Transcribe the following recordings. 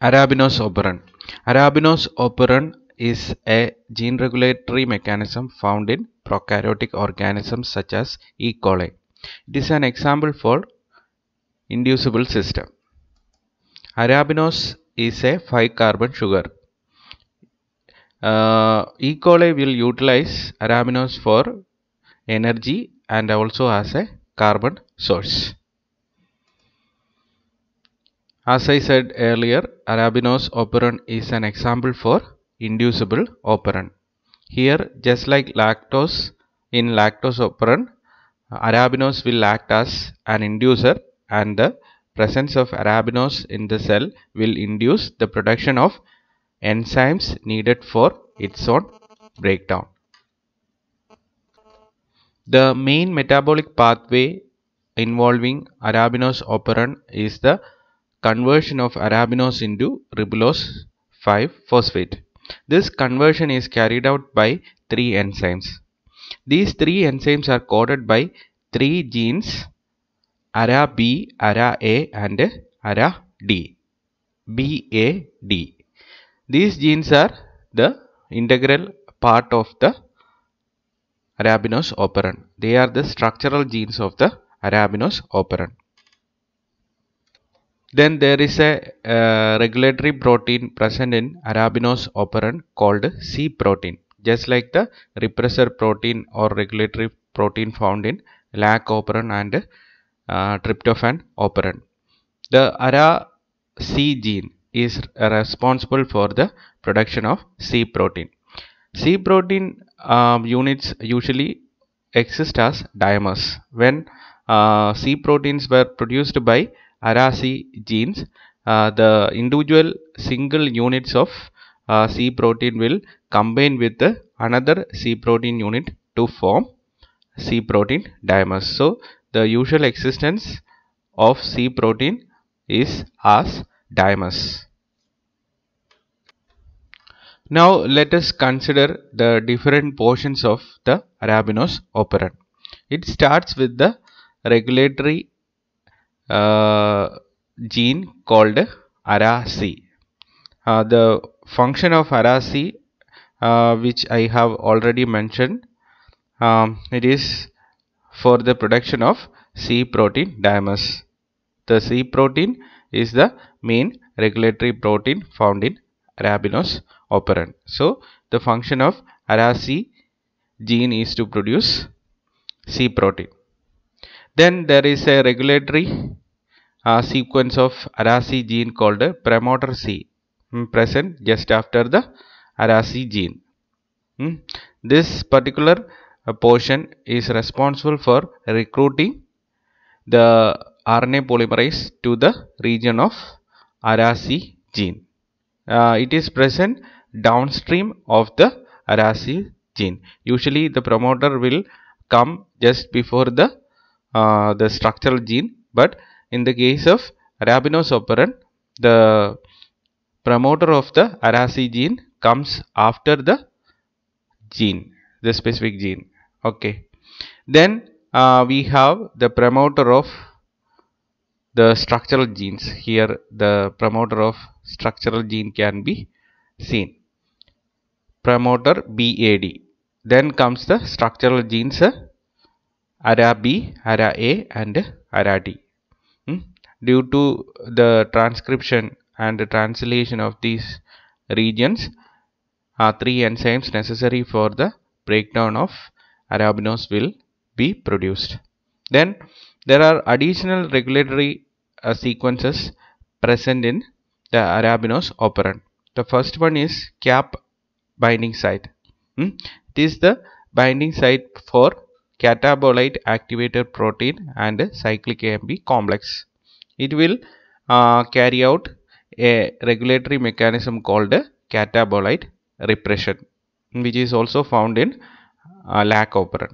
Arabinose operon. Arabinose operon is a gene regulatory mechanism found in prokaryotic organisms such as E. coli. It is an example for inducible system. Arabinose is a 5 carbon sugar. Uh, e. coli will utilize arabinose for energy and also as a carbon source. As I said earlier, Arabinose operand is an example for inducible operand. Here, just like lactose in lactose operand, arabinose will act as an inducer and the presence of arabinose in the cell will induce the production of enzymes needed for its own breakdown. The main metabolic pathway involving arabinose operand is the conversion of arabinose into ribulose 5 phosphate. This conversion is carried out by three enzymes. These three enzymes are coded by three genes ARA B, ARA A and ARA D. BAD. These genes are the integral part of the arabinose operon. They are the structural genes of the arabinose operon. Then there is a uh, regulatory protein present in arabinose operand called C protein. Just like the repressor protein or regulatory protein found in LAC operand and uh, tryptophan operand. The ARA C gene is responsible for the production of C protein. C protein um, units usually exist as dimers. When uh, C proteins were produced by Arasi genes, uh, the individual single units of uh, C protein will combine with the another C protein unit to form C protein dimers. So, the usual existence of C protein is as dimers. Now let us consider the different portions of the arabinose operon. It starts with the regulatory uh, gene called ARAC. Uh, the function of ARAC uh, which I have already mentioned um, it is for the production of C protein dimers. The C protein is the main regulatory protein found in arabinose operon. So the function of ARAC gene is to produce C protein. Then there is a regulatory uh, sequence of rasi gene called the promoter C hmm, present just after the rasi gene. Hmm. this particular uh, portion is responsible for recruiting the RNA polymerase to the region of rasi gene. Uh, it is present downstream of the rasi gene. Usually the promoter will come just before the uh, the structural gene but in the case of rabinosoperin the promoter of the arasi gene comes after the gene the specific gene okay then uh, we have the promoter of the structural genes here the promoter of structural gene can be seen promoter BAD then comes the structural genes uh, ARA B, ARA A and ARA D. Hmm? Due to the transcription and the translation of these regions are three enzymes necessary for the breakdown of arabinose will be produced. Then there are additional regulatory uh, sequences present in the arabinose operand. The first one is cap binding site. Hmm? It is the binding site for catabolite activated protein and cyclic AMP complex. It will uh, carry out a regulatory mechanism called catabolite repression which is also found in uh, lac operon.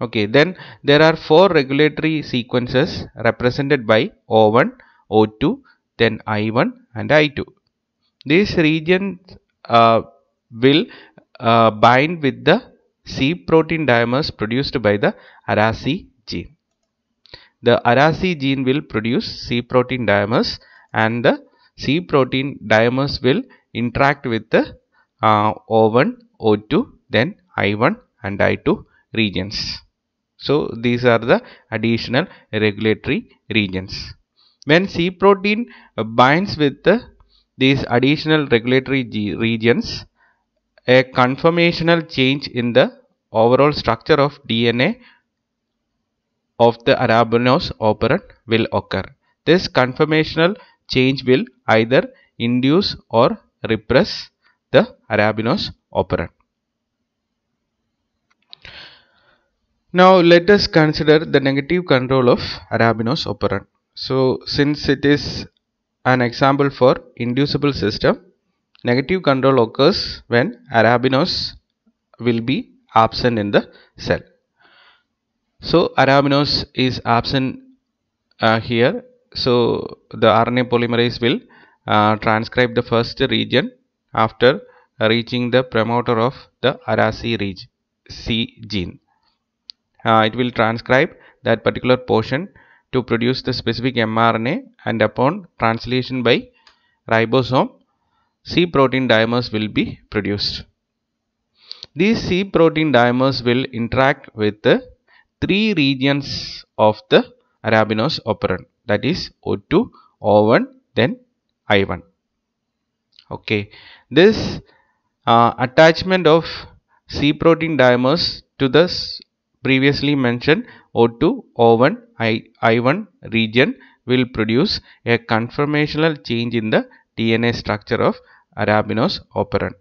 Okay, then there are four regulatory sequences represented by O1, O2, then I1 and I2. These regions uh, will uh, bind with the C protein dimers produced by the ARAC gene. The ARAC gene will produce C protein dimers and the C protein dimers will interact with the uh, O1, O2, then I1 and I2 regions. So these are the additional regulatory regions. When C protein binds with the, these additional regulatory regions, a conformational change in the overall structure of DNA of the arabinose operon will occur. This conformational change will either induce or repress the arabinose operon. Now let us consider the negative control of arabinose operon. So since it is an example for inducible system, Negative control occurs when arabinose will be absent in the cell. So arabinose is absent uh, here. So the RNA polymerase will uh, transcribe the first region after reaching the promoter of the ARAC region, C gene. Uh, it will transcribe that particular portion to produce the specific mRNA and upon translation by ribosome C protein dimers will be produced. These C protein dimers will interact with the three regions of the arabinose operon, that is O2, O1 then I1. Okay, this uh, attachment of C protein dimers to the previously mentioned O2, O1, I, I1 region will produce a conformational change in the DNA structure of arabinose operon.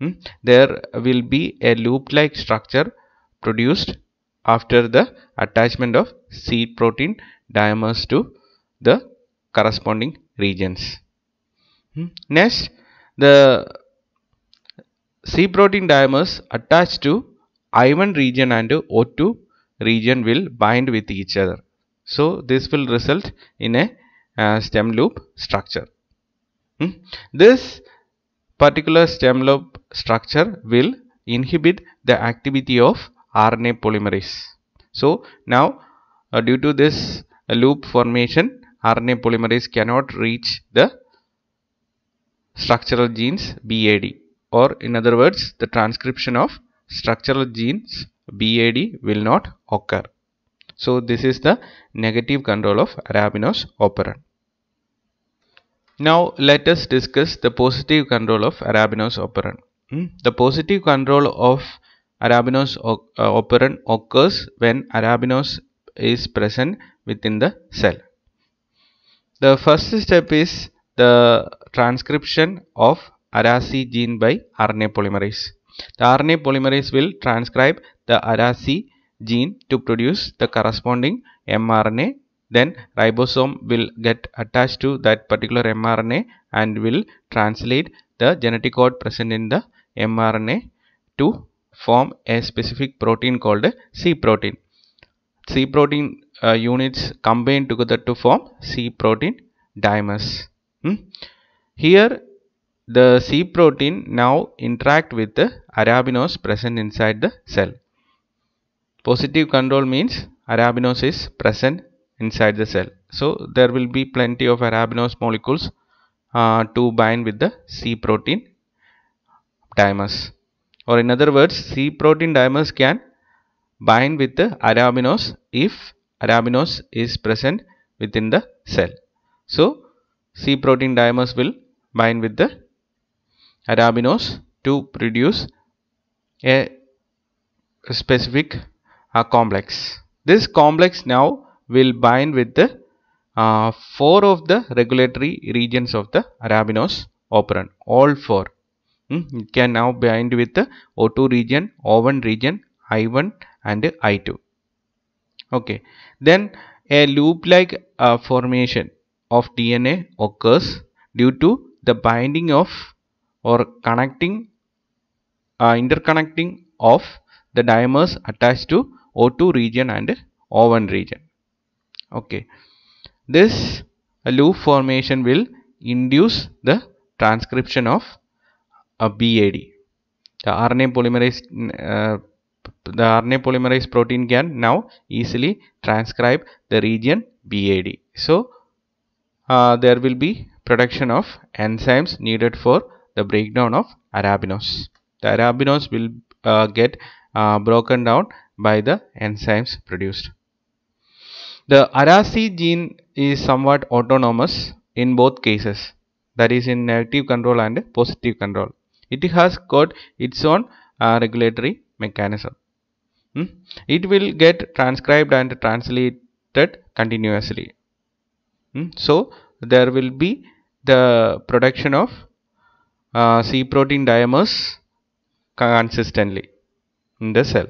Hmm? There will be a loop-like structure produced after the attachment of seed protein dimers to the corresponding regions. Hmm? Next, the C protein dimers attached to I1 region and O2 region will bind with each other. So, this will result in a uh, stem loop structure. Hmm? This particular stem lobe structure will inhibit the activity of RNA polymerase. So now uh, due to this uh, loop formation RNA polymerase cannot reach the structural genes BAD or in other words the transcription of structural genes BAD will not occur. So this is the negative control of arabinose operon. Now let us discuss the positive control of Arabinose operon. Hmm? The positive control of Arabinose uh, occurs when Arabinose is present within the cell. The first step is the transcription of ARAC gene by RNA polymerase. The RNA polymerase will transcribe the ARAC gene to produce the corresponding mRNA then ribosome will get attached to that particular mRNA and will translate the genetic code present in the mRNA to form a specific protein called C protein. C protein uh, units combine together to form C protein dimers. Hmm? Here the C protein now interact with the arabinose present inside the cell. Positive control means arabinose is present inside the cell so there will be plenty of arabinose molecules uh, to bind with the C protein dimers or in other words C protein dimers can bind with the arabinose if arabinose is present within the cell so C protein dimers will bind with the arabinose to produce a specific uh, complex this complex now will bind with the uh, four of the regulatory regions of the arabinose operon. all four mm, it can now bind with the O2 region O1 region I1 and I2 okay then a loop like uh, formation of DNA occurs due to the binding of or connecting uh, interconnecting of the dimers attached to O2 region and O1 region okay this loop formation will induce the transcription of a BAD the RNA polymerase uh, the RNA polymerase protein can now easily transcribe the region BAD so uh, there will be production of enzymes needed for the breakdown of arabinose the arabinose will uh, get uh, broken down by the enzymes produced the Arasi gene is somewhat autonomous in both cases that is in negative control and positive control. It has got its own uh, regulatory mechanism. Hmm? It will get transcribed and translated continuously. Hmm? So there will be the production of uh, C protein dimers consistently in the cell.